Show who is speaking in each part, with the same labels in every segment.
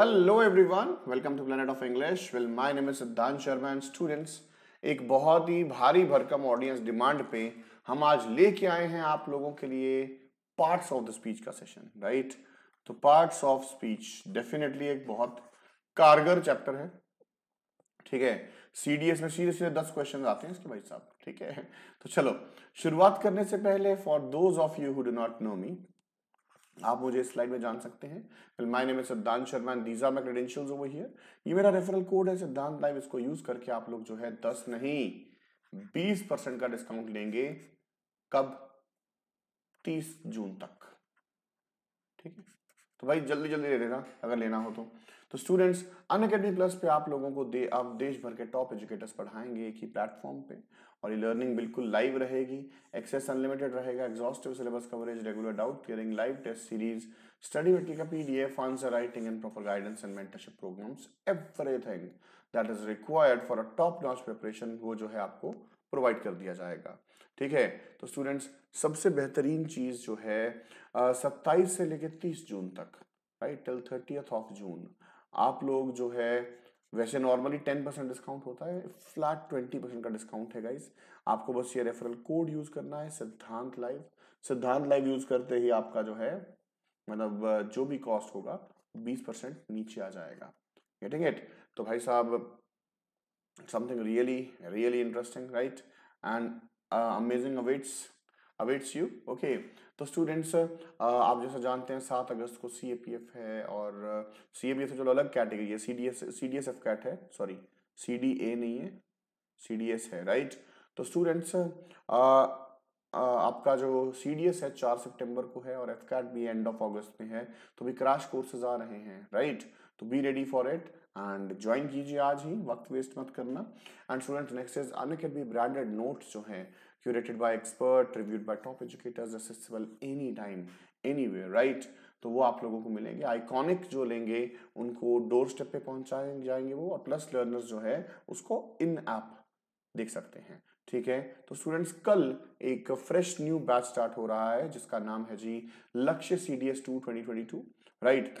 Speaker 1: Hello everyone welcome to planet of English well my name is Siddhant Sharma and students एक बहुत ही भारी भरकम audience demand पे हम आज लेके आए हैं आप लोगों के लिए पार्ट्स ऑफ द स्पीच का सेशन राइट तो पार्ट्स ऑफ स्पीच डेफिनेटली एक बहुत कारगर चैप्टर है ठीक है सीडीएस में सीधे सीधे दस क्वेश्चन आते हैं इसके भाई साहब ठीक है तो चलो शुरुआत करने से पहले for those of you who do not know me आप मुझे इस स्लाइड में जान सकते हैं my name Siddhant Sharma and these are my credentials over here ये मेरा रेफरल कोड है सिद्धांत लाइव इसको यूज करके आप लोग जो है दस नहीं बीस परसेंट का डिस्काउंट लेंगे कब तीस जून तक ठीक है तो भाई जल्दी जल्दी ले लेना अगर लेना हो तो तो स्टूडेंट्स अन अकेडमी प्लस पे आप लोगों को दे आप देश भर के टॉप एजुकेटर्स पढ़ाएंगे एक ही प्लेटफॉर्म पे और ये लर्निंग बिल्कुल लाइव रहेगी एक्सेस अनलिमिटेड रहेगा exhaustive syllabus coverage regular doubt clearing live test series study material का PDF answer writing and proper guidance and mentorship programs everything that is required for a top notch preparation वो जो है आपको provide कर दिया जाएगा ठीक है तो स्टूडेंट्स सबसे बेहतरीन चीज जो है सत्ताईस से लेकर तीस जून तक right till thirty of June आप लोग जो है वैसे नॉर्मली टेन परसेंट डिस्काउंट होता है फ्लैट ट्वेंटी परसेंट का डिस्काउंट है गाइस आपको बस ये रेफरल कोड यूज करना है सिद्धांत लाइव सिद्धांत लाइव यूज करते ही आपका जो है मतलब जो भी कॉस्ट होगा बीस परसेंट नीचे आ जाएगा गेटिंग इट तो भाई साहब something really really interesting right and amazing awaits awaits you okay तो स्टूडेंट्स uh, आप जैसा जानते हैं सात अगस्त को सी ए पी एफ है और सी ए पी एफ चलो अलग कैटेगरी है C D S C D S F cat है सॉरी सी डी ए नहीं है सी डी एस है राइट तो स्टूडेंट्स uh, uh, आपका जो सी डी एस है चार सितंबर को है और एफ कैट भी एंड ऑफ अगस्त में है तो भी क्रैश कोर्सेज आ रहे हैं राइट तो be ready for it and join कीजिए आज ही वक्त वेस्ट मत करना and students next is Unacademy branded notes जो हैं curated by expert reviewed by top educators accessible anytime anywhere right तो वो आप लोगों को मिलेंगे आइकॉनिक जो लेंगे उनको डोर स्टेप पे पहुंचाए जाएंगे वो और प्लस लर्नर्स जो है उसको इन ऐप देख सकते हैं ठीक है तो स्टूडेंट्स कल एक फ्रेश न्यू बैच स्टार्ट हो रहा है जिसका नाम है जी Lakshya C D S two twenty twenty two right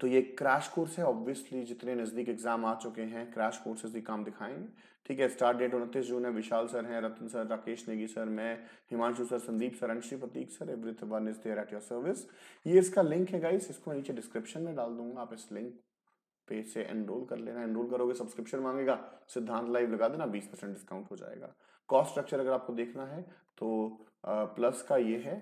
Speaker 1: तो ये क्रैश कोर्स है ऑब्वियसली जितने नज़दीक एग्जाम आ चुके हैं क्रैश कोर्सेज भी काम दिखाएंगे ठीक है स्टार्ट डेट उनतीस जून है विशाल सर हैं रतन सर राकेश नेगी सर मैं Himanshu sir Sandeep sir Anshi Prateek sir every one is there at your service ये इसका लिंक है गाइस इसको नीचे डिस्क्रिप्शन में डाल दूंगा आप इस लिंक पे से एनरोल कर लेना एनरोल करोगे सब्सक्रिप्शन मांगेगा सिद्धांत लाइव लगा देना बीस परसेंट डिस्काउंट हो जाएगा कॉस्ट स्ट्रक्चर अगर आपको देखना है तो प्लस का ये है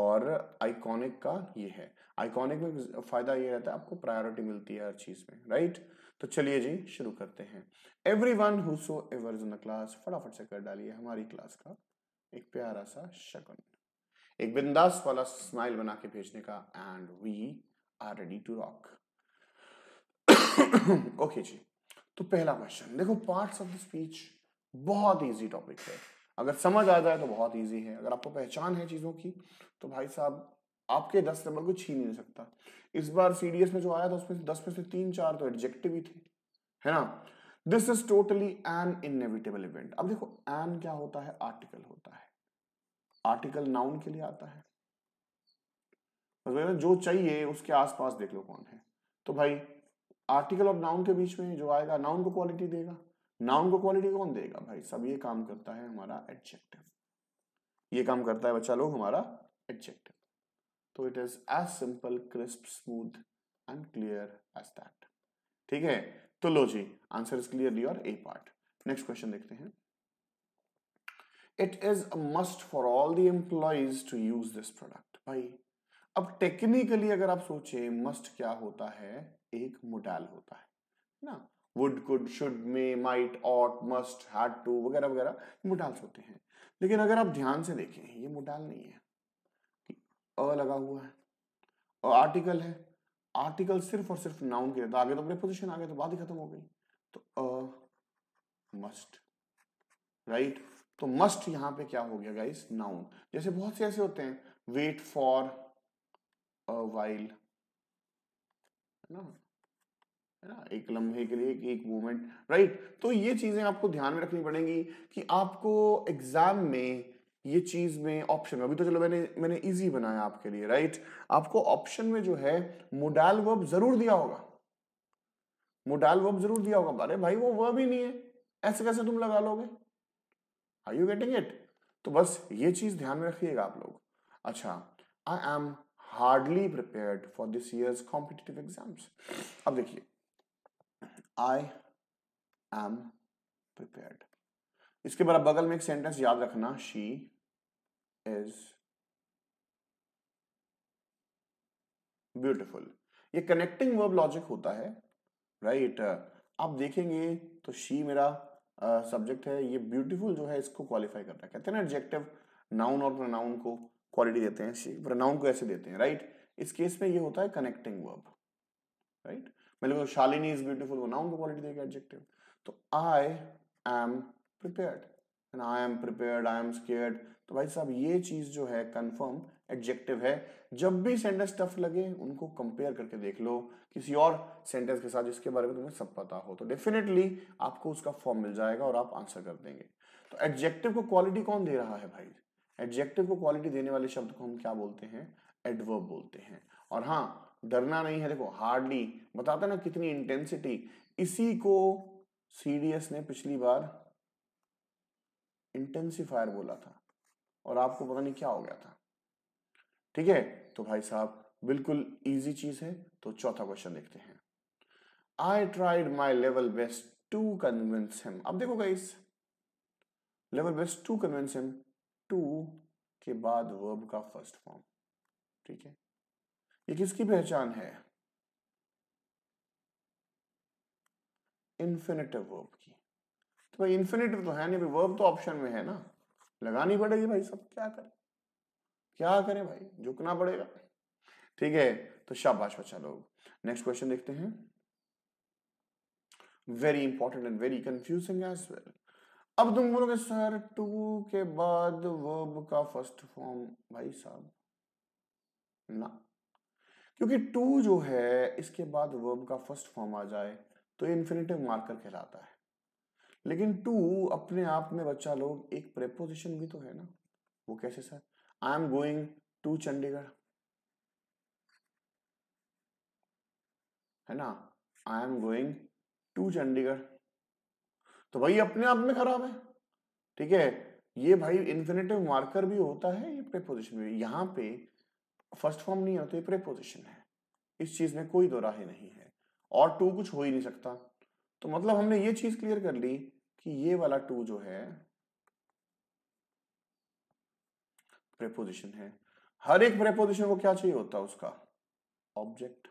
Speaker 1: और आइकॉनिक का ये है आइकॉनिक में फायदा ये रहता है आपको प्रायोरिटी मिलती है हर चीज में राइट तो चलिए जी शुरू करते हैं every one so ever in class फटाफट से कर डालिए हमारी क्लास का एक प्यारा सा शगन एक बिंदास वाला स्माइल बना के भेजने का and we are ready to rock okay जी तो पहला क्वेश्चन देखो पार्ट्स ऑफ द स्पीच बहुत इजी टॉपिक है अगर समझ आ जाए तो बहुत इजी है अगर आपको पहचान है चीज़ों की तो भाई साहब आपके दस नंबर को छीन नहीं सकता इस बार सीडीएस में जो आया था उसमें दस में से तीन चार तो एडजेक्टिव ही थे है ना this is totally an inevitable event अब देखो एन क्या होता है आर्टिकल होता है आर्टिकल नाउन के लिए आता है जो चाहिए उसके आसपास देख लो कौन है तो भाई आर्टिकल और नाउन के बीच में जो आएगा नाउन को क्वालिटी देगा नाउन को क्वालिटी कौन देगा भाई सब ये काम करता है हमारा एडजेक्टिव ये काम करता है बच्चा लोग हमारा एडजेक्टिव तो it is as simple crisp smooth and clear as that ठीक है तो लो जी आंसर इज क्लियरली और ए पार्ट नेक्स्ट क्वेश्चन देखते हैं it is a must for all the employees to use this product भाई अब टेक्निकली अगर आप सोचे मस्ट क्या होता है एक मोडाल होता है ना would could should may might ought must had to वगैरह वगैरह मोडल्स होते हैं लेकिन अगर आप ध्यान से देखें ये मोडल नहीं है अ लगा हुआ है और आर्टिकल है आर्टिकल सिर्फ और सिर्फ नाउन के तो आगे तो प्रेपोजिशन गया तो बात ही खत्म हो गई तो अ मस्ट राइट तो मस्ट यहां पे क्या हो गया गाइस नाउन जैसे बहुत से ऐसे होते हैं वेट फॉर अ वाइल है ना एक लम्हे के लिए एक, एक मोमेंट राइट तो ये चीजें आपको ध्यान में रखनी पड़ेंगी कि आपको एग्जाम में ये चीज में ऑप्शन में अभी तो चलो मैंने मैंने इजी बनाया आपके लिए राइट आपको ऑप्शन में जो है मोडाल वर्ब जरूर दिया होगा मोडाल वर्ब जरूर दिया होगा अरे भाई वो वर्ब ही नहीं है ऐसे कैसे तुम लगा लोगे आर यू गेटिंग इट तो बस ये चीज ध्यान में रखिएगा आप लोग अच्छा I am hardly prepare for this years competitive exams अब देखिए आई एम प्रिपेयर इसके बाद बगल में एक सेंटेंस याद रखना शी इज ब्यूटिफुल ये कनेक्टिंग वर्ब लॉजिक होता है राइट right? आप देखेंगे तो शी मेरा सब्जेक्ट uh, है ये ब्यूटीफुल जो है इसको क्वालिफाई करता है कहते हैं ना एडजेक्टिव नाउन और प्रोनाउन को क्वालिटी देते हैं शी प्रोनाउन को ऐसे देते हैं राइट right? इस केस में ये होता है कनेक्टिंग वर्ब राइट मतलब शालिनी इज ब्यूटीफुल वो नाउन को क्वालिटी देगा एडजेक्टिव तो I am prepared and I am prepared I am scared तो भाई साहब ये चीज जो है कंफर्म एडजेक्टिव है जब भी सेंटेंस टफ लगे उनको कंपेयर करके देख लो किसी और सेंटेंस के साथ जिसके बारे में तुम्हें सब पता हो तो डेफिनेटली आपको उसका फॉर्म मिल जाएगा और आप आंसर कर देंगे तो एडजेक्टिव को क्वालिटी कौन दे रहा है भाई एडजेक्टिव को क्वालिटी देने वाले शब्द को हम क्या बोलते हैं एडवर्ब बोलते हैं और हाँ डरना नहीं है देखो हार्डली बताते ना कितनी इंटेंसिटी इसी को सीडीएस ने पिछली बार इंटेंसिफायर बोला था और आपको पता नहीं क्या हो गया था ठीक है तो भाई साहब बिल्कुल इजी चीज है तो चौथा क्वेश्चन देखते हैं I tried my level best to convince him अब देखो guys level best to convince him to के बाद वर्ब का फर्स्ट फॉर्म ठीक है ये किसकी पहचान है इन्फिनेटिव वर्ब की तो भाई इन्फिनेटिव तो है नहीं वर्ब तो ऑप्शन में है ना लगानी पड़ेगी भाई सब क्या करें क्या करें भाई झुकना पड़ेगा ठीक है तो शाबाश बच्चा लोग नेक्स्ट क्वेश्चन देखते हैं very important and very confusing as well अब तुम बोलोगे सर टू के बाद वर्ब का फर्स्ट फॉर्म भाई साहब ना क्योंकि टू जो है इसके बाद वर्ब का फर्स्ट फॉर्म आ जाए तो इन्फिनेटिव मार्कर कहलाता है लेकिन टू अपने आप में बच्चा लोग एक प्रेपोजिशन भी तो है ना वो कैसे sir I am going to Chandigarh है ना I am going to Chandigarh तो भाई अपने आप में खराब है ठीक है ये भाई इन्फिनेटिव मार्कर भी होता है ये प्रेपोजिशन भी यहाँ पे फर्स्ट फॉर्म नहीं होता तो प्रेपोजिशन है इस चीज में कोई दो नहीं है और टू कुछ हो ही नहीं सकता तो मतलब हमने ये चीज क्लियर कर ली कि ये वाला टू जो है प्रेपोजिशन है हर एक प्रेपोजिशन को क्या चाहिए होता है उसका ऑब्जेक्ट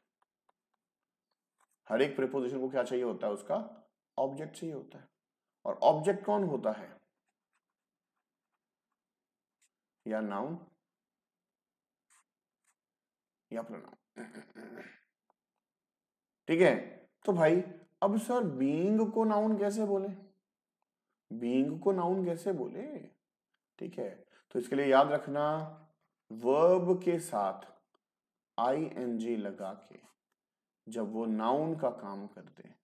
Speaker 1: हर एक प्रेपोजिशन को क्या चाहिए होता है उसका ऑब्जेक्ट चाहिए होता है और ऑब्जेक्ट कौन होता है या नाउन या प्रोनाउन ठीक है तो भाई अब सर बीइंग को नाउन कैसे बोले बींग को नाउन कैसे बोले ठीक है तो इसके लिए याद रखना वर्ब के साथ आई एन जी लगा के जब वो नाउन का काम करते हैं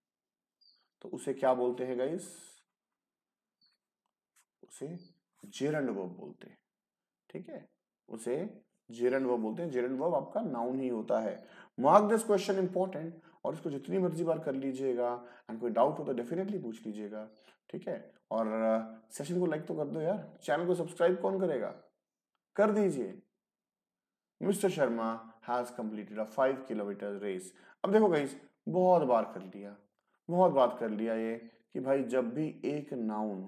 Speaker 1: तो उसे क्या बोलते हैं गाइस उसे जेरंड वर्ब बोलते हैं ठीक है उसे जेरंड वर्ब बोलते हैं जेरंड वर्ब आपका नाउन ही होता है मार्क दिस क्वेश्चन इंपॉर्टेंट और इसको जितनी मर्जी बार कर लीजिएगा एंड कोई डाउट हो तो डेफिनेटली पूछ लीजिएगा ठीक है और सेशन को लाइक तो कर दो यार चैनल को सब्सक्राइब कौन करेगा कर दीजिए mister Sharma has completed a five kilometre race अब देखो गई बहुत बार कर लिया बहुत बात कर लिया ये कि भाई जब भी एक नाउन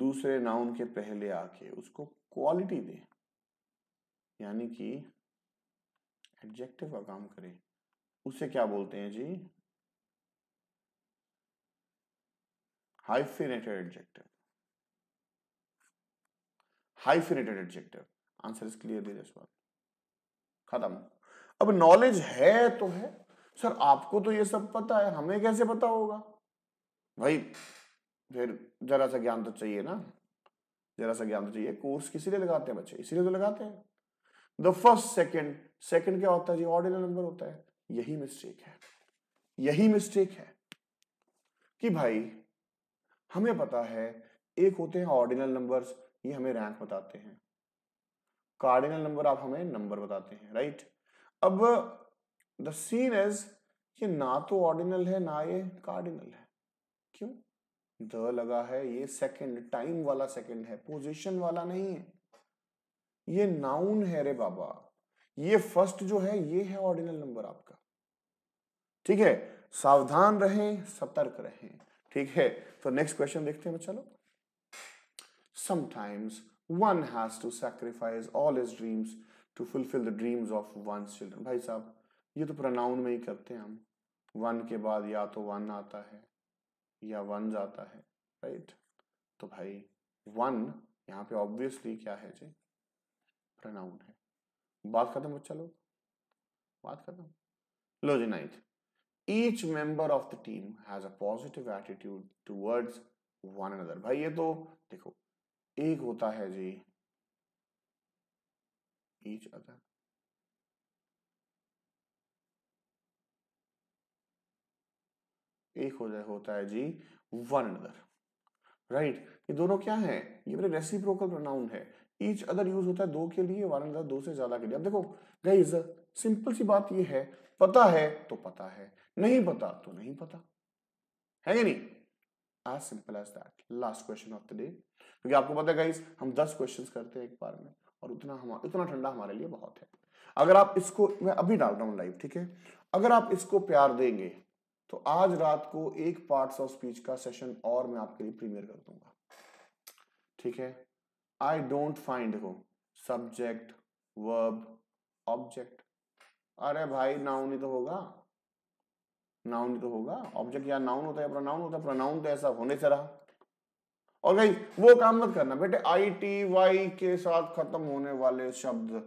Speaker 1: दूसरे नाउन के पहले आके उसको क्वालिटी दे यानी कि एडजेक्टिव का काम करे उसे क्या बोलते हैं जी hyphenated adjective. Hyphenated adjective. Answer is clearly this one. खत्म अब नॉलेज है तो है सर आपको तो ये सब पता है हमें कैसे पता होगा भाई फिर जरा सा ज्ञान तो चाहिए ना जरा सा ज्ञान तो चाहिए कोर्स किसी लिए लगाते हैं बच्चे इसीलिए तो लगाते हैं द फर्स्ट सेकंड सेकंड क्या होता है जी ऑर्डिनल नंबर होता है यही मिस्टेक है यही मिस्टेक है कि भाई हमें पता है एक होते हैं ऑर्डिनल नंबर्स ये हमें रैंक बताते हैं कार्डिनल नंबर आप हमें नंबर बताते हैं राइट अब द सीन इज ये ना तो ऑर्डिनल है ना ये कार्डिनल है क्यों द लगा है ये सेकंड टाइम वाला सेकंड है पोजीशन वाला नहीं है ये नाउन है रे बाबा ये फर्स्ट जो है ये है ऑर्डिनल नंबर आपका ठीक है सावधान रहें सतर्क रहें ठीक है तो नेक्स्ट क्वेश्चन देखते हैं चलो sometimes one has to sacrifice all his dreams to fulfil the dreams of one children भाई साहब ये तो प्रोनाउन में ही करते हैं हम वन के बाद या तो वन आता है या वन जाता है राइट तो भाई वन यहाँ पे ऑब्वियसली क्या है जी प्रोनाउन है बात खत्म बच्चा चलो बात खत्म लो जी ninth each member of the team has a positive attitude towards one another भाई ये तो देखो एक होता है जी each other एक हो जाए होता है जी वन अनदर राइट ये दोनों क्या है ये मेरे रेसिप्रोकल प्रोनाउन है ईच अदर यूज होता है दो के लिए वन अनदर दो से ज्यादा के लिए अब देखो गाइस सिंपल सी बात ये है पता है तो पता है नहीं पता तो नहीं पता है कि नहीं as simple as that last question of the day क्योंकि आपको पता है गाइस हम दस क्वेश्चन करते हैं एक बार में और उतना हम इतना ठंडा हमारे लिए बहुत है अगर आप इसको मैं अभी डाल रहा हूं लाइव ठीक है अगर आप इसको प्यार देंगे तो आज रात को एक पार्ट ऑफ स्पीच का सेशन और मैं आपके लिए प्रीमियर कर दूंगा ठीक है I don't find who subject verb object अरे भाई नाउन ही तो होगा नाउन तो होगा ऑब्जेक्ट या नाउन होता है प्रोनाउन होता है प्रोनाउन तो ऐसा होने से रहा और कहीं वो काम मत करना बेटे आई टी वाई के साथ खत्म होने वाले शब्द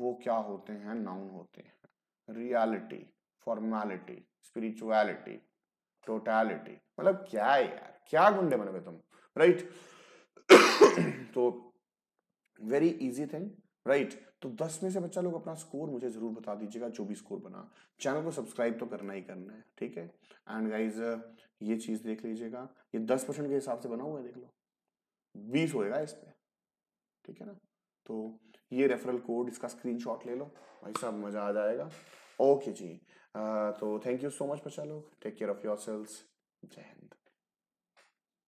Speaker 1: वो क्या होते हैं नाउन होते हैं रियालिटी फॉर्मैलिटी स्पिरिचुअलिटी टोटैलिटी मतलब क्या है यार क्या गुंडे बने हुए तुम राइट तो वेरी इजी थिंग राइट तो 10 में से बच्चा लोग अपना स्कोर मुझे ज़रूर बता दीजिएगा जो भी स्कोर बना चैनल को सब्सक्राइब तो करना ही करना है ठीक है एंड गाइज ये चीज़ देख लीजिएगा ये 10 परसेंट के हिसाब से बना हुआ है देख लो 20 होएगा इस पर ठीक है ना तो ये रेफरल कोड इसका स्क्रीन ले लो भाई साहब मज़ा आ जाएगा ओके जी आ, तो थैंक यू सो मच बच्चा लोग take care of your selves Jai Hind